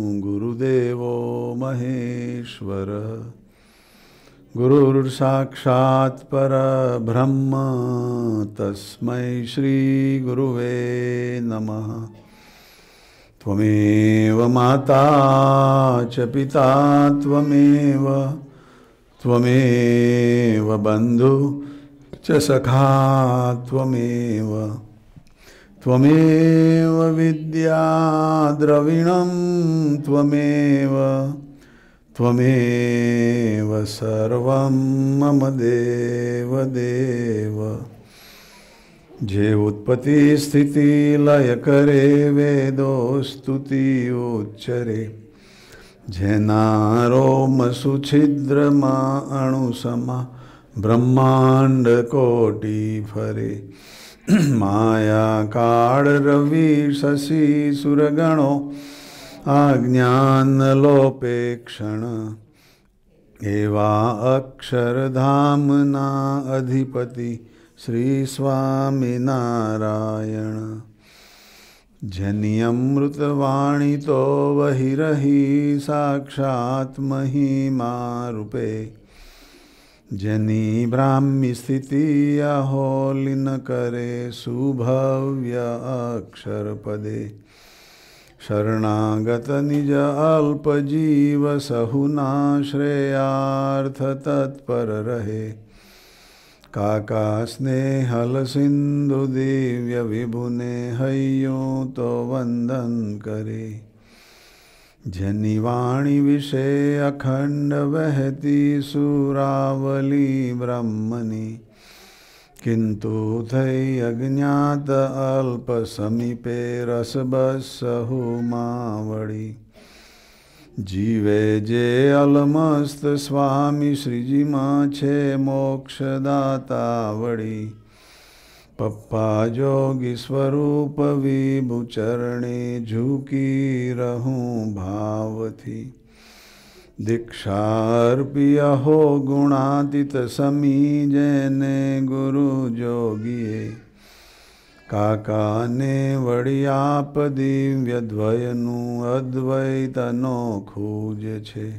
गुरुदेव महेश्वर गुरुर्साक्षात् ब्रह्म तस्म श्रीगुरुवे नम त्वमेव माता च पिता त्वमेव त्वमेव बन्धु च सखा त्वमेव त्वमेव विद्या द्रविणं त्वमेव त्वमेव सर्वं मम देव देव जे उत्पत्तिस्थितिलयकरे वेदोस्तुतियोच्चरे जे नारोमसुछिद्रमा अणुसमा ब्रह्माण्डकोटिफरे फरे माया काळ रवि शशि सुरगणो आज्ञानलोपेक्षण एवा अक्षरधामना अधिपति श्री स्वामिनारायण जनियमृतवाणी तो वहिरहि साक्षात् महिमा रूपे जनी ब्राह्मी स्थिति अहोलिन करे सुभव्य अक्षर पदे शरणागत निज अल्प जीव सहुना श्रेयार्थ तत्पर रहे काका स्नेहल सिंधु दिव्य विभुने हयो तो वंदन करे झनी वाणी विषय अखंड वहती सुरावली ब्रह्मनि किंतु थई अज्ञात अल्प समीपे रस बसहु मावड़ी જીવે જે અલમસ્ત સ્વામી શ્રીજીમાં છે મોક્ષદાતા વળી पप्पा जोगी स्वरूप विभु चरणे झुकी रहूं भाव थी दीक्षार्पिया हो गुणातीत समी जैने गुरु जोगिए काका ने वड़ी आप दिव्य द्वयनु नो खूज छे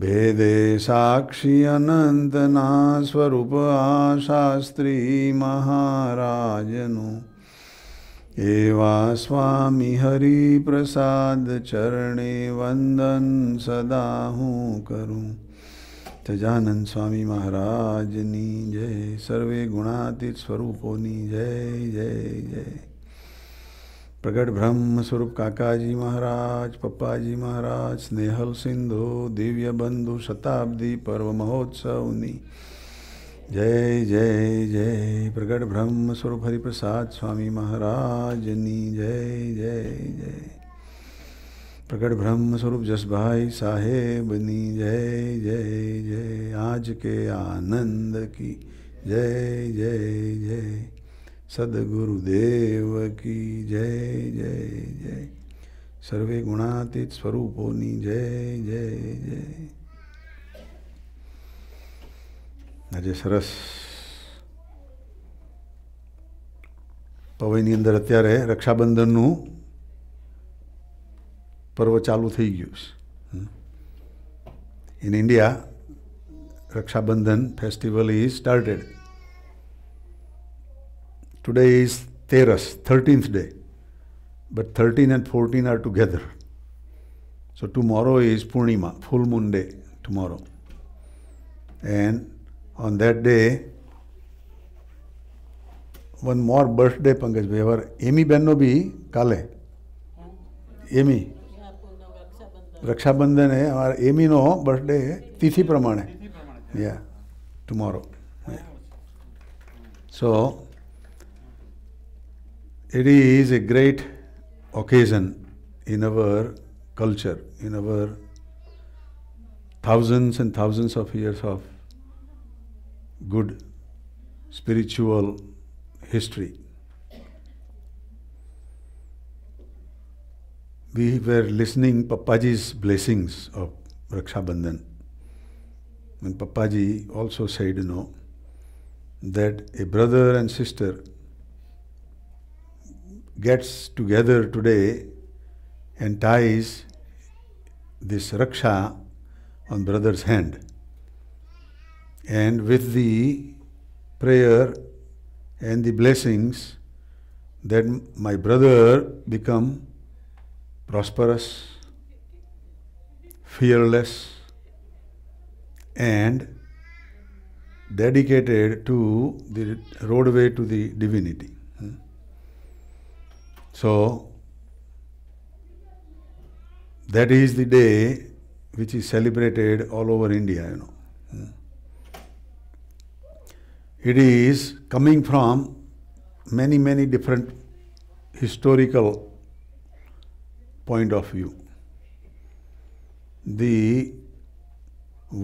भेदे साक्षी अनंतना स्वरूप आशास्त्री महाराजनु एवा स्वामी हरि प्रसाद चरणे वंदन सदा हूँ करूँ तजानंद स्वामी महाराज महाराजनी जय सर्वे गुणातीत स्वरूपोनी जय जय जय प्रगट ब्रह्म स्वरूप काका जी महाराज पप्पा जी महाराज स्नेहल सिंधु दिव्य बंधु शताब्दी पर्व महोत्सव उन्नी जय जय जय प्रगट ब्रह्म स्वरूप हरिप्रसाद स्वामी महाराज नी जय जय जय प्रकट ब्रह्म स्वरूप जस भाई साहेब नी जय जय जय आज के आनंद की जय जय जय સદગુરુદેવ કી જય જય જય સર્વે ગુણાતીત સ્વરૂપોની જય જય જય આજે સરસ પવઈની અંદર અત્યારે રક્ષાબંધનનું પર્વ ચાલુ થઈ ગયું છે in India Rakshabandhan festival is started Today is Teras, 13th day. But 13 and 14 are together. So tomorrow is Purnima, full moon day, tomorrow. And on that day, one more birthday, Pankaj Bhai. Our Amy Benno bhi kale. Amy. Rakshabandhan है our Amy birthday. Birthday है तिथि प्रमाण है it is a great occasion in our culture, in our thousands and thousands of years of good spiritual history. We were listening Papaji's blessings of Raksha Bandhan. And Papaji also said, you know, that a brother and sister gets together today and ties this raksha on brother's hand and with the prayer and the blessings that my brother become prosperous fearless and dedicated to the roadway to the divinity so, that is the day which is celebrated all over India, you know. It is coming from many, many different historical point of view. The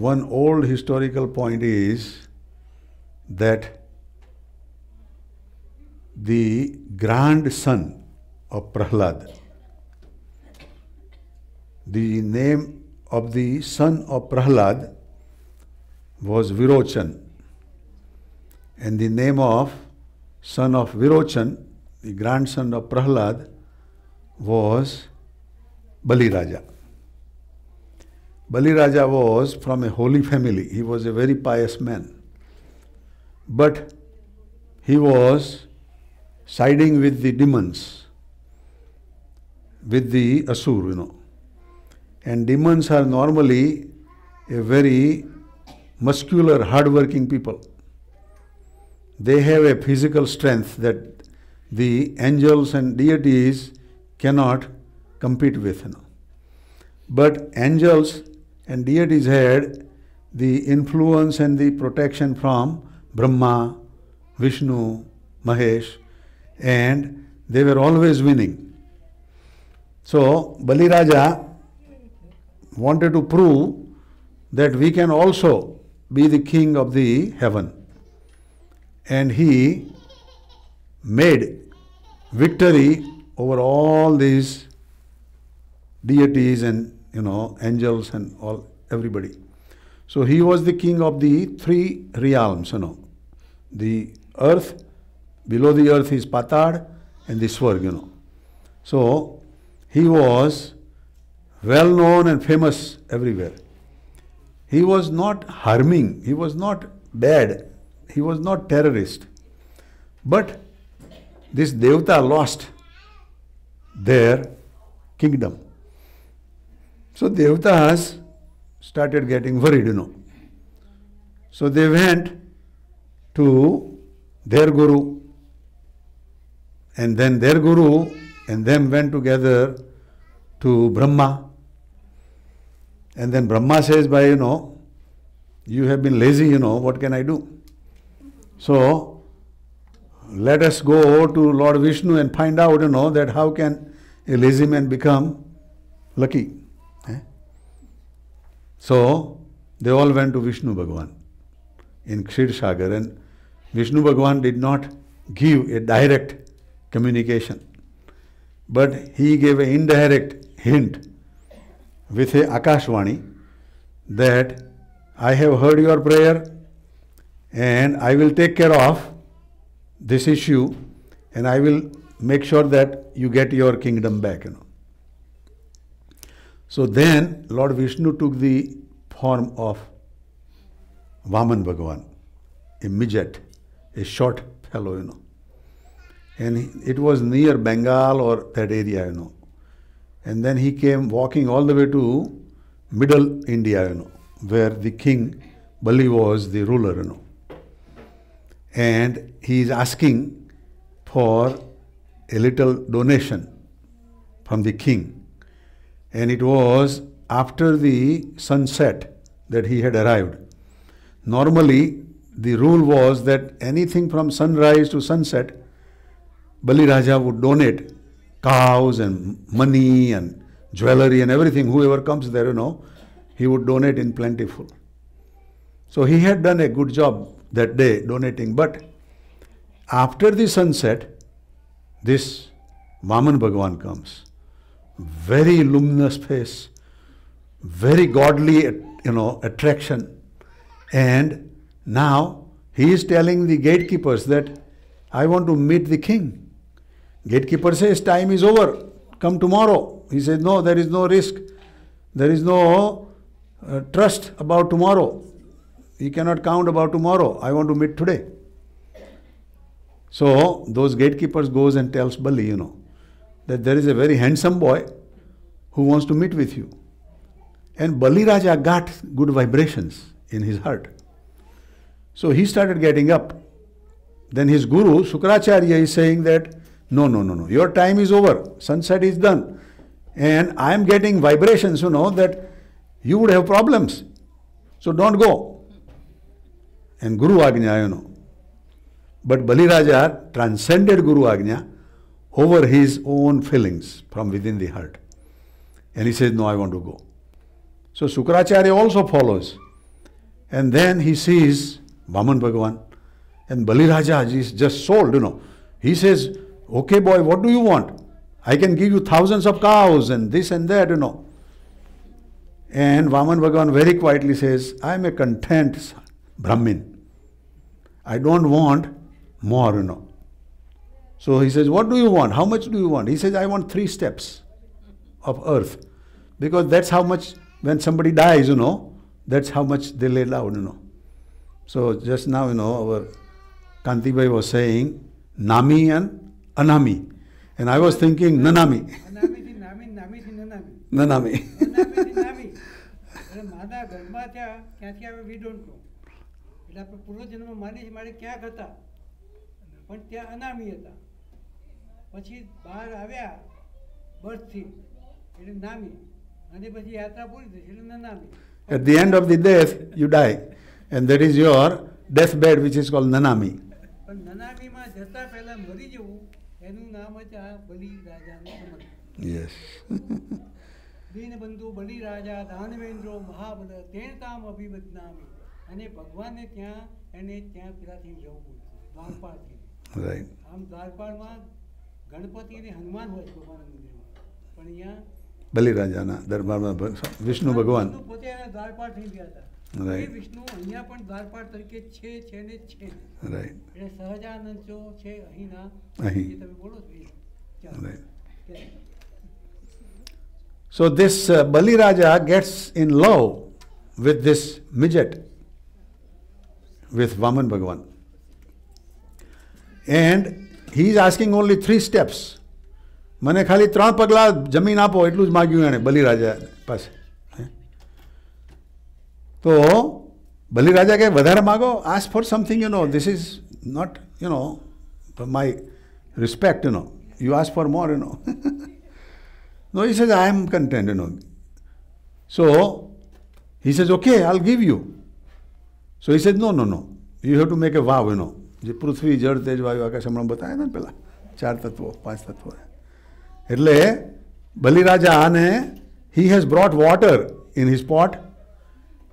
one old historical point is that the grandson of Prahlad. The name of the son of Prahlad was Virochan and the name of son of Virochan, the grandson of Prahlad, was Bali Raja. Bali Raja was from a holy family. He was a very pious man. But he was siding with the demons with the Asur, you know. And demons are normally a very muscular, hard-working people. They have a physical strength that the angels and deities cannot compete with. You know. But angels and deities had the influence and the protection from Brahma, Vishnu, Mahesh, and they were always winning. So, Bali Raja wanted to prove that we can also be the king of the heaven. And he made victory over all these deities and you know angels and all everybody. So he was the king of the three realms, you know. The earth, below the earth is Patad and the Swarg, you know. So he was well known and famous everywhere. He was not harming, he was not bad, he was not terrorist. But this Devta lost their kingdom. So Devtas started getting worried, you know. So they went to their guru and then their guru and them went together to Brahma. And then Brahma says, by you know, you have been lazy, you know, what can I do? So let us go to Lord Vishnu and find out, you know, that how can a lazy man become lucky. Eh? So they all went to Vishnu Bhagwan in Kshir Sagar and Vishnu Bhagwan did not give a direct communication but he gave an indirect hint with a akashwani that I have heard your prayer and I will take care of this issue and I will make sure that you get your kingdom back. You know. So then Lord Vishnu took the form of Vaman Bhagavan, a midget, a short fellow, you know. And it was near Bengal or that area, you know. And then he came walking all the way to middle India, you know, where the king Bali was the ruler, you know. And he is asking for a little donation from the king. And it was after the sunset that he had arrived. Normally, the rule was that anything from sunrise to sunset Bali Raja would donate cows and money and jewelry and everything. Whoever comes there, you know, he would donate in plentiful. So he had done a good job that day donating. But after the sunset, this Vaman Bhagwan comes. Very luminous face, very godly, you know, attraction. And now he is telling the gatekeepers that I want to meet the king. Gatekeeper says, Time is over, come tomorrow. He says, No, there is no risk, there is no uh, trust about tomorrow. He cannot count about tomorrow. I want to meet today. So those gatekeepers goes and tells Bali, you know, that there is a very handsome boy who wants to meet with you. And Bali Raja got good vibrations in his heart. So he started getting up. Then his guru, Sukracharya, is saying that no, no, no, no. Your time is over. Sunset is done. And I am getting vibrations, you know, that you would have problems. So don't go. And Guru Agnya, you know. But Bali transcended Guru Agnya over his own feelings from within the heart. And he says, No, I want to go. So Sukracharya also follows. And then he sees Vaman Bhagavan. And Bali is just sold, you know. He says, okay boy, what do you want? I can give you thousands of cows and this and that, you know. And Vaman Bhagavan very quietly says, I am a content Brahmin. I don't want more, you know. So he says, What do you want? How much do you want? He says, I want three steps of earth. Because that's how much, when somebody dies, you know, that's how much they lay down, you know. So just now, you know, our Kanti Bhai was saying, Nami and Anami. And I was thinking Nanami. Nanami. માના ઘરમાં ત્યાં ક્યાંથી આવે we don't know એટલે આપણે પૂર્વજન્મ માની જ મારે ક્યાંક હતા પણ ત્યાં અનામી હતા પછી બહાર આવ્યા બર્થથી એટલે નામી અને પછી યાત્રા પૂરી થઈ એટલે નનામી At the end of the death, you die. And that is your deathbed, which is called Nanami. પણ નનામીમાં જતા પહેલાં મરી જવું એનું નામ જ આ બલિ રાજાનું સમર્પણ યસ દીનબંધુ બલિ રાજા દાનવેન્દ્રો મહાબલ તેણ તામ અભિબદનામી અને ભગવાનને ત્યાં એને ત્યાં પેલાથી જવું પડ્યું દ્વારપાળથી રાઈટ આમ દ્વારપાળમાં ગણપતિ અને હનુમાન હોય ભગવાનના મંદિરમાં પણ અહીંયા બલિરાજાના દરબારમાં વિષ્ણુ ભગવાન પોતે દ્વારપાળ થઈ ગયા હતા રાઈટ વિષ્ણુ અહીંયા પણ દ્વારપાળ તરીકે છે છે ને છે રાઈટ એટલે સહજાનંદ જો છે અહીંના અહીં તમે બોલો છો right so this uh, Bali Raja gets in love with this midget with Vaman Bhagavan and he is asking only three steps મને ખાલી ત્રણ પગલા જમીન આપો એટલું જ માગ્યું એણે બલિરાજા પાસે તો બલિરાજા કહે વધારે માગો ask for something you know this is not you know my respect you know you ask for more you know no he says, I am content, you know. So he says, okay, I'll give you. So he said, no, no, no. You have to make a vow, you know. જે પૃથ્વી જળ તેજ વાયુ આકાશ હમણાં બતાવે ને પેલા ચાર તત્વો પાંચ તત્વો એટલે બલિરાજા આને he has brought water in his pot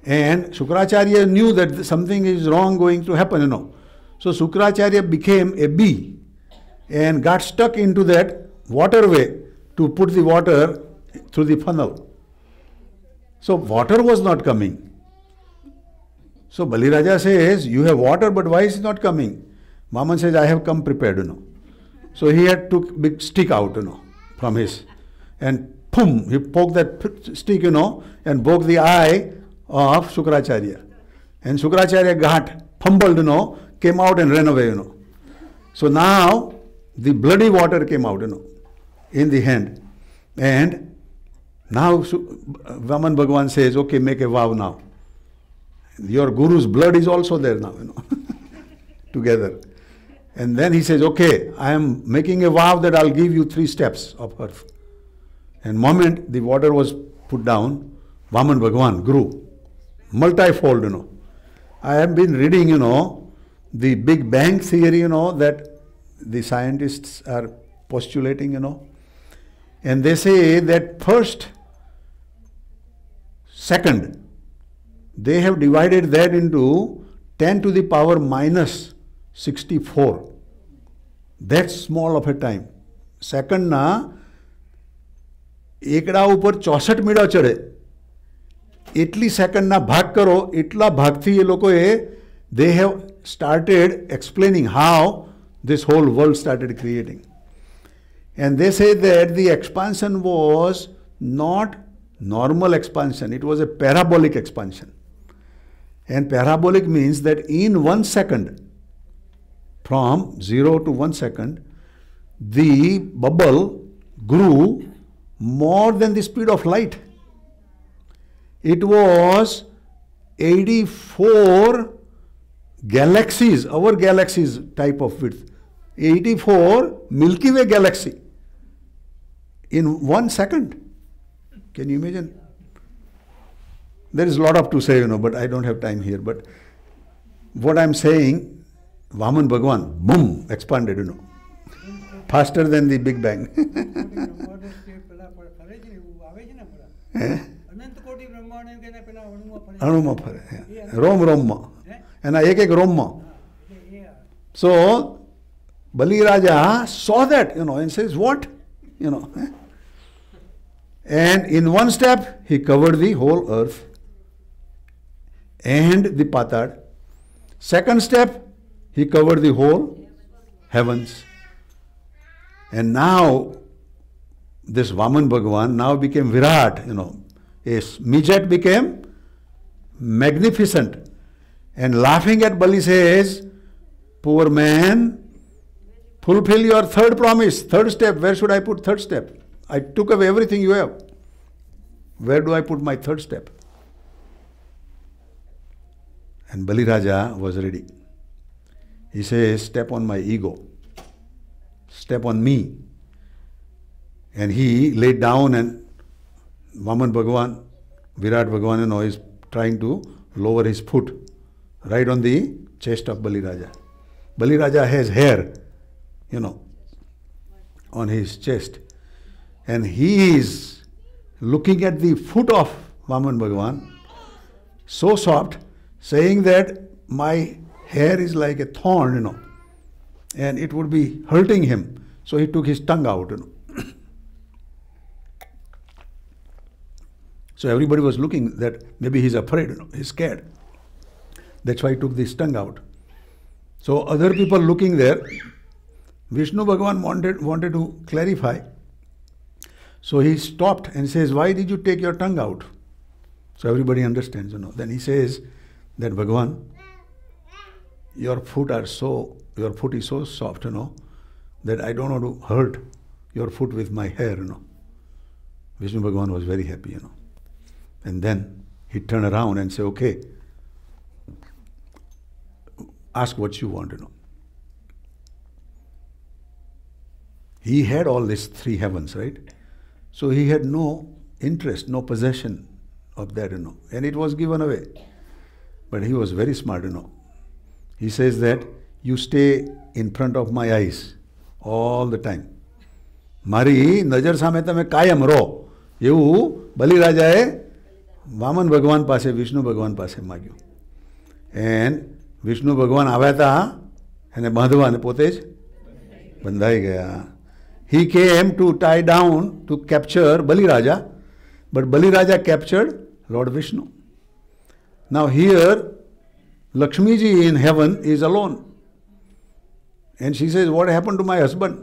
and Shukracharya knew that something is wrong going to happen, you know. So Shukracharya became a bee and got stuck into that waterway to put the water through the funnel. So water was not coming. So Bali Raja says, you have water, but why is it not coming? Maman says, I have come prepared, you know. So he had took big stick out, you know, from his, and boom, he poked that stick, you know, and broke the eye of Sukracharya. And Sukracharya got fumbled, you know, came out and ran away, you know. So now the bloody water came out, you know, in the hand. And now Vaman Bhagwan says, okay, make a vow now. Your guru's blood is also there now, you know, together. And then he says, okay, I am making a vow that I'll give you three steps of earth. And moment the water was put down, Vaman Bhagwan, Guru, multifold, you know. I have been reading, you know, the Big Bang theory, you know, that the scientists are postulating, you know. And they say that first, second, they have divided that into 10 to the power minus 64. That's small of a time. na ekda upar ચોસઠ મીડા ચડે એટલી સેકન્ડના ભાગ કરો એટલા ભાગથી એ They have started explaining how this whole world started creating. And they say that the expansion was not normal expansion, it was a parabolic expansion. And parabolic means that in one second, from zero to one second, the bubble grew more than the speed of light it was 84 galaxies, our galaxies type of width, 84 Milky Way galaxy in one second. Can you imagine? There is a lot of to say, you know, but I don't have time here. But what I'm saying, Vaman Bhagwan, boom, expanded, you know, faster than the Big Bang. eh? And பரு ரோம் ரோம்மா So, ஏகேக் ரோம்மா so Baliraja so that you know in says what you know And in one step, he covered the whole earth and the patad. Second step, he covered the whole heavens. And now, this Vaman Bhagavan now became Virat, you know, Yes, midget became magnificent. And laughing at Bali says, Poor man, fulfill your third promise, third step. Where should I put third step? I took away everything you have. Where do I put my third step? And Bali Raja was ready. He says, Step on my ego, step on me. And he laid down and Vaman Bhagwan, Virat Bhagwan, you know, is trying to lower his foot right on the chest of Bali Raja. Bali Raja has hair, you know, on his chest. And he is looking at the foot of Vaman Bhagwan, so soft, saying that my hair is like a thorn, you know, and it would be hurting him. So he took his tongue out, you know. So everybody was looking that maybe he's afraid, he's scared. That's why he took this tongue out. So other people looking there, Vishnu Bhagavan wanted, wanted to clarify. So he stopped and says, Why did you take your tongue out? So everybody understands, you know. Then he says that Bhagavan, your foot are so your foot is so soft, you know, that I don't want to hurt your foot with my hair, you know. Vishnu Bhagavan was very happy, you know. And then he turned turn around and say, okay, ask what you want to know. He had all these three heavens, right? So he had no interest, no possession of that, you know. And it was given away. But he was very smart, you know. He says that you stay in front of my eyes all the time. મારી નજર સામે તમે કાયમ you Bali બલિરાજાએ Vaman भगवान पास विष्णु भगवान पास माग्यू N Vishnu भगवान आया था एने बांधवा पोतेज बंधाई गया he came to tie down to capture Baliraja but Baliraja captured lord Vishnu now here Lakshmi ji in heaven is alone and she says what happen to my husband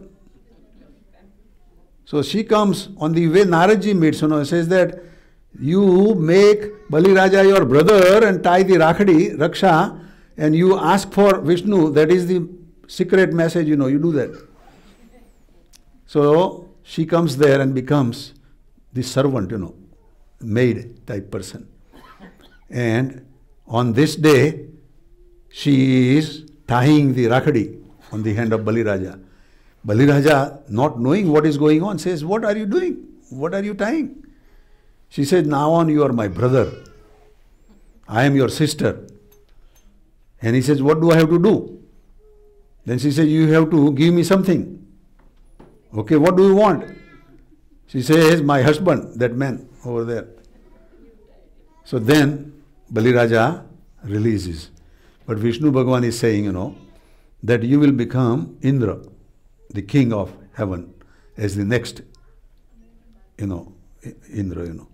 so she comes on the way Narad ji meets no says that You make Bali Raja your brother and tie the rakhadi, raksha, and you ask for Vishnu. That is the secret message, you know, you do that. So she comes there and becomes the servant, you know, maid type person. And on this day, she is tying the rakhadi on the hand of Bali Raja. Bali Raja, not knowing what is going on, says, What are you doing? What are you tying? She said, Now on, you are my brother. I am your sister. And he says, What do I have to do? Then she says, You have to give me something. Okay, what do you want? She says, My husband, that man over there. So then Bali Raja releases. But Vishnu Bhagavan is saying, you know, that you will become Indra, the king of heaven, as the next, you know, Indra, you know.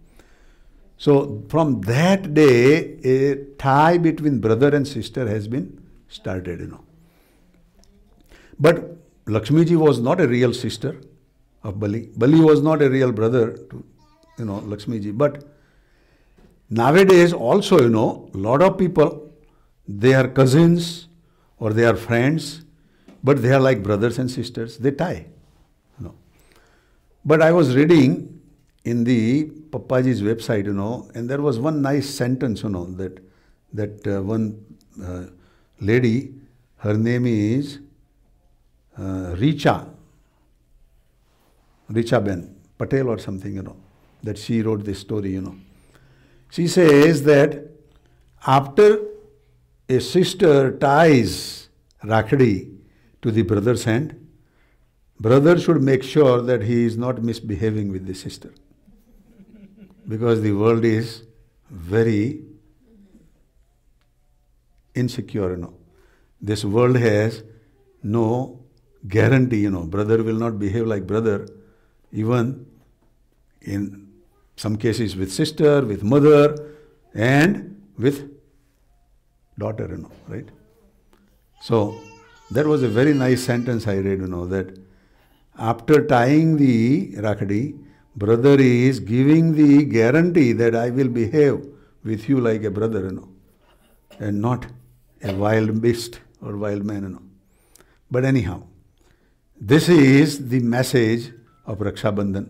So from that day, a tie between brother and sister has been started, you know. But Lakshmiji was not a real sister of Bali. Bali was not a real brother to, you know, Lakshmiji. But nowadays also, you know, lot of people, they are cousins or they are friends, but they are like brothers and sisters. They tie, you know. But I was reading in the Papaji's website, you know, and there was one nice sentence, you know, that that uh, one uh, lady, her name is uh, Richa, Richa Ben Patel or something, you know, that she wrote this story, you know. She says that after a sister ties Rakhdi to the brother's hand, brother should make sure that he is not misbehaving with the sister because the world is very insecure, you know. This world has no guarantee, you know. Brother will not behave like brother, even in some cases with sister, with mother, and with daughter, you know, right? So, that was a very nice sentence I read, you know, that after tying the rakhadi, Brother is giving the guarantee that I will behave with you like a brother, you know, and not a wild beast or wild man, you know. But anyhow, this is the message of Raksha Bandhan.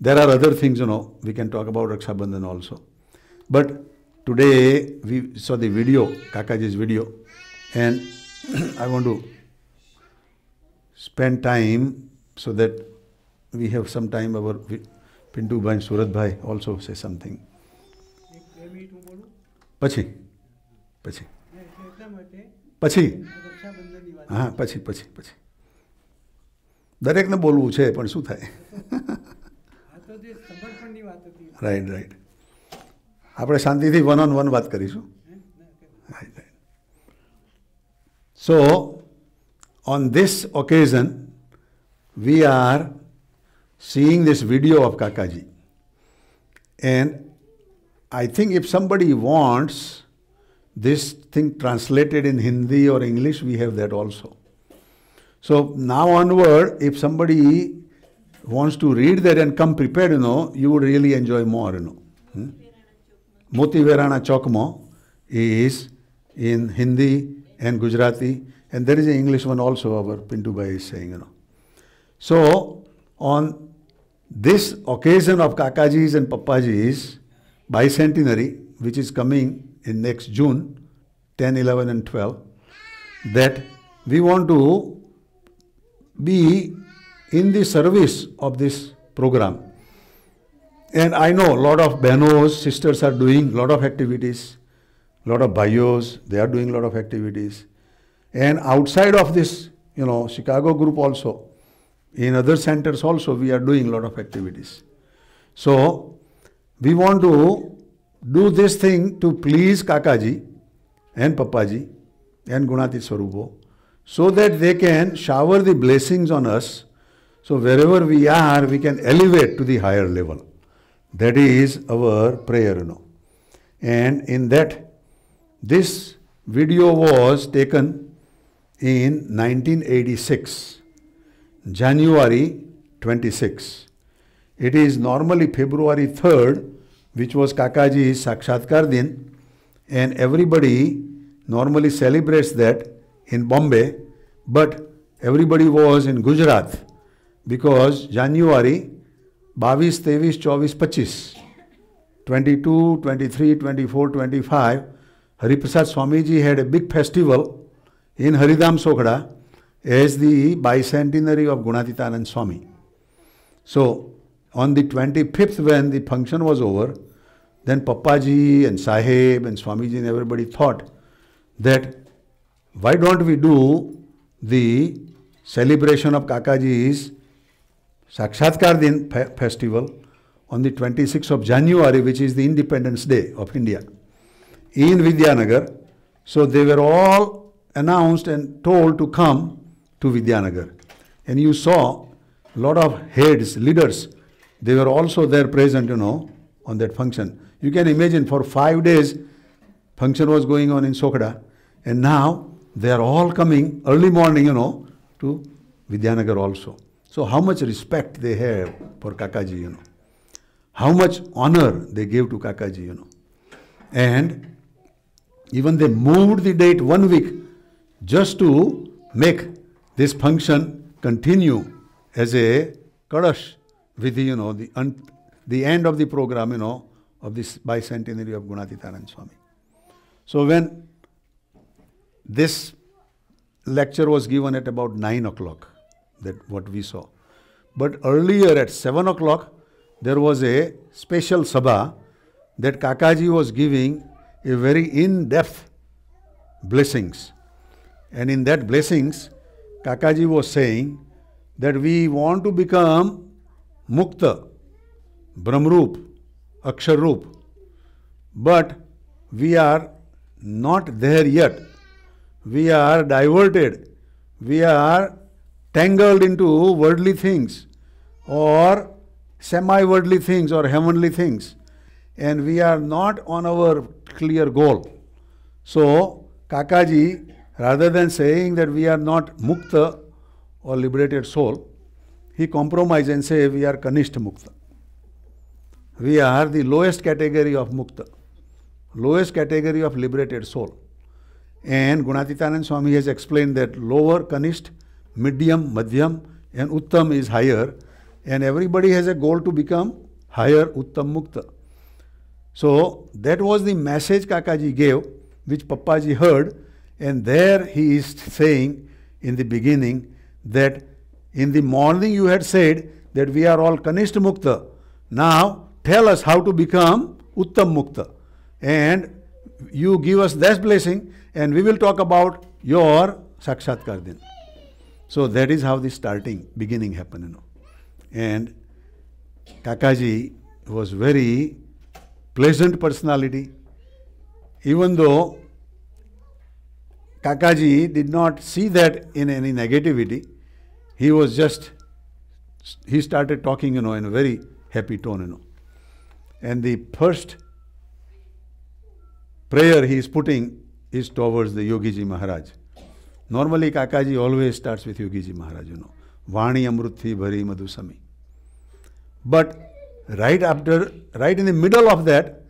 There are other things, you know, we can talk about Raksha Bandhan also. But today we saw the video, Kakaji's video, and I want to spend time so that we have sometime our Pintu Bhai and Surat Bhai also say something. Ah, right. Right. પછી હા પછી પછી પછી દરેકને બોલવું છે પણ શું થાય રાઈટ રાઈટ આપણે શાંતિથી વન ઓન વન વાત કરીશું right right so on this occasion, we are seeing this video of Kakaji. And I think if somebody wants this thing translated in Hindi or English, we have that also. So now onward, if somebody wants to read that and come prepared, you know, you would really enjoy more, you know. Hmm? Moti Verana Chokmo is in Hindi and Gujarati, and there is an English one also, our Pintu Bhai is saying, you know. So, on this occasion of Kakaji's and Papaji's bicentenary, which is coming in next June, 10, 11 and 12, that we want to be in the service of this program. And I know a lot of Benos, sisters are doing a lot of activities, a lot of bios, they are doing a lot of activities. And outside of this, you know, Chicago group also, in other centers also, we are doing a lot of activities. So, we want to do this thing to please Kakaji and Papaji and Gunati Swarupo so that they can shower the blessings on us. So, wherever we are, we can elevate to the higher level. That is our prayer, you know. And in that, this video was taken in 1986. January 26. It is normally February 3rd, which was Kakaji's Sakshatkar Din, and everybody normally celebrates that in Bombay, but everybody was in Gujarat because January 22, 23, 24, 25, 22, 23, 24, 25, Hariprasad Swamiji had a big festival in Haridam Sokhada, is the bicentenary of Gunatitanand Swami. So, on the 25th, when the function was over, then Papaji and Sahib and Swamiji and everybody thought that why don't we do the celebration of Kakaji's Sakshatkar Din festival on the 26th of January, which is the Independence Day of India, in Vidyanagar. So they were all announced and told to come to Vidyanagar. And you saw a lot of heads, leaders, they were also there present, you know, on that function. You can imagine for five days, function was going on in Sokada. And now they are all coming early morning, you know, to Vidyanagar also. So how much respect they have for Kakaji, you know. How much honor they gave to Kakaji, you know. And even they moved the date one week just to make this function continue as a kadash with, you know, the, the end of the program, you know, of this bicentenary of Gunatitaran Swami. So when this lecture was given at about 9 o'clock, that what we saw. But earlier at 7 o'clock, there was a special sabha that Kakaji was giving a very in-depth blessings. And in that blessings, Kakaji was saying that we want to become Mukta, Brahmarup, Aksharup, but we are not there yet. We are diverted. We are tangled into worldly things or semi worldly things or heavenly things, and we are not on our clear goal. So, Kakaji Rather than saying that we are not mukta or liberated soul, he compromised and say we are kanishta mukta. We are the lowest category of mukta, lowest category of liberated soul. And Gunatitanand Swami has explained that lower kanisht, medium, madhyam, and uttam is higher. And everybody has a goal to become higher uttam mukta. So that was the message Kakaji gave, which Papaji heard. And there he is saying in the beginning that in the morning you had said that we are all Kanishta Mukta. Now tell us how to become Uttam Mukta. And you give us this blessing and we will talk about your Sakshat din. So that is how the starting, beginning happened. You know. And Kakaji was very pleasant personality. Even though Kakaji did not see that in any negativity. He was just, he started talking, you know, in a very happy tone, you know. And the first prayer he is putting is towards the Yogiji Maharaj. Normally, Kakaji always starts with Yogiji Maharaj, you know. Vani Amruthi Bhari Madhusami. But right after, right in the middle of that,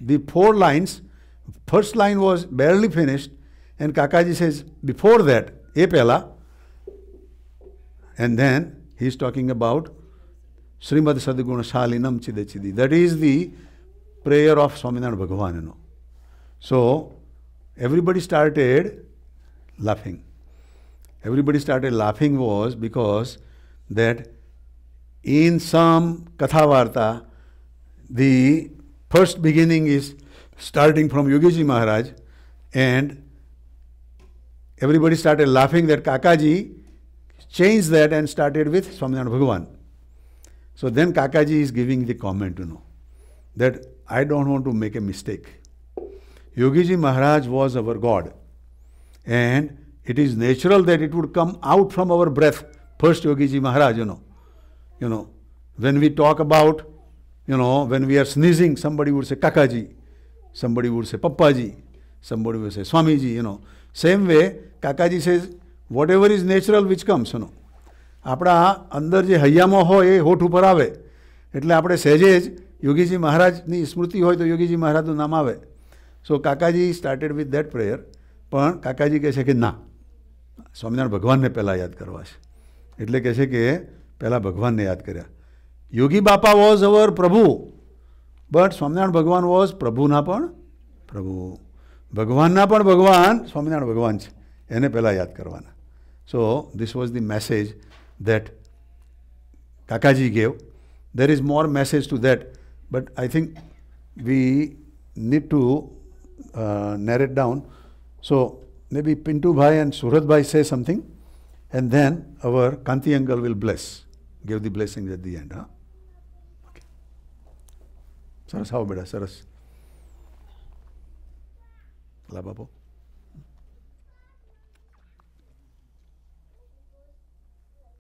the four lines, first line was barely finished, and Kakaji says, before that, a And then he is talking about Srimad Sadguna Shalinam Chidachidi. That is the prayer of Swaminarayan Bhagavan. You know. So everybody started laughing. Everybody started laughing was because that in some Kathavarta, the first beginning is starting from Yogiji Maharaj and everybody started laughing that Kakaji changed that and started with Swaminarayan Bhagavan. So then Kakaji is giving the comment, you know, that I don't want to make a mistake. Yogiji Maharaj was our God. And it is natural that it would come out from our breath. First Yogiji Maharaj, you know. You know, when we talk about, you know, when we are sneezing, somebody would say Kakaji, somebody would say Papaji, somebody would say Swamiji, you know. Same way Kakaji says whatever is natural which comes no આપણા અંદર જે હૈયામાં હોય એ હોઠ ઉપર આવે એટલે આપણે સહેજે જ યોગીજી મહારાજની સ્મૃતિ હોય તો યોગીજી મહારાજનું નામ આવે so Kakaji started with that prayer પણ કાકાજી કહે છે કે ના સ્વામિનારાયણ ભગવાનને પહેલાં યાદ કરવા છે એટલે કહે છે કે પહેલાં ભગવાનને યાદ કર્યા યોગી બાપા વોઝ અવર પ્રભુ બટ સ્વામિનારાયણ ભગવાન વોઝ પ્રભુના પણ પ્રભુ ભગવાનના પણ ભગવાન સ્વામિનારાયણ ભગવાન છે એને પહેલાં યાદ કરવાના so this was the message that Kakaji gave there is more message to that but i think we need to uh, narrow it down so maybe pintu bhai and surat bhai say something and then our kanti uncle will bless give the blessings at the end huh okay saras how beta lovable